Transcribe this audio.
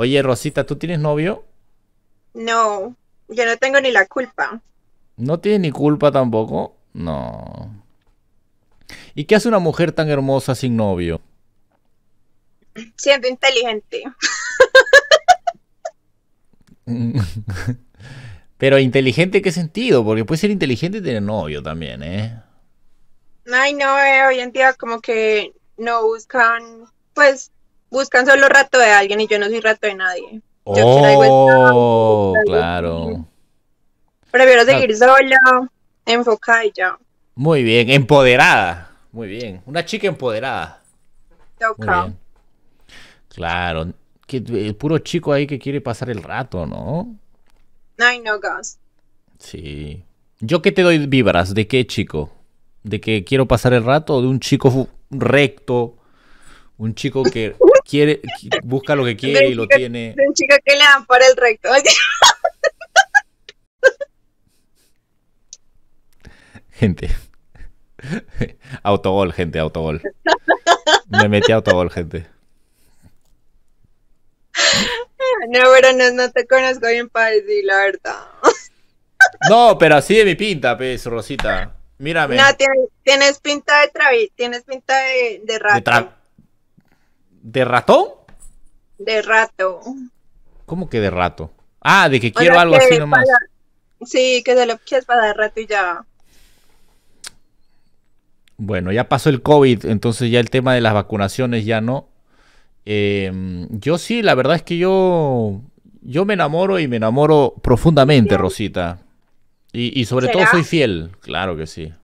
Oye, Rosita, ¿tú tienes novio? No, yo no tengo ni la culpa. ¿No tienes ni culpa tampoco? No. ¿Y qué hace una mujer tan hermosa sin novio? Siendo inteligente. Pero inteligente, ¿qué sentido? Porque puede ser inteligente y tener novio también, ¿eh? Ay, no, eh, hoy en día como que no buscan, pues buscan solo rato de alguien y yo no soy rato de nadie. Yo oh, claro. Prefiero ah. seguir sola, enfocada ya. Muy bien, empoderada. Muy bien, una chica empoderada. Claro, que, el eh, puro chico ahí que quiere pasar el rato, ¿no? Ay, no, gas. Sí. ¿Yo qué te doy vibras? ¿De qué chico? ¿De que quiero pasar el rato? de un chico recto? Un chico que quiere, busca lo que quiere y lo tiene. un que le dan por el recto. gente. Autogol, gente, autogol. Me metí a autogol, gente. No, pero no, te conozco bien para decir la verdad. No, pero así de mi pinta, pues, Rosita. Mírame. No, tienes, pinta de travi, tienes pinta de, de ¿De ratón? De rato. ¿Cómo que de rato? Ah, de que quiero algo así nomás. Sí, que de lo es para de rato y ya. Bueno, ya pasó el COVID, entonces ya el tema de las vacunaciones ya no. Em, yo sí, la verdad es que yo, yo me enamoro y me enamoro profundamente, Rosita. Y, sobre todo soy fiel, claro que sí.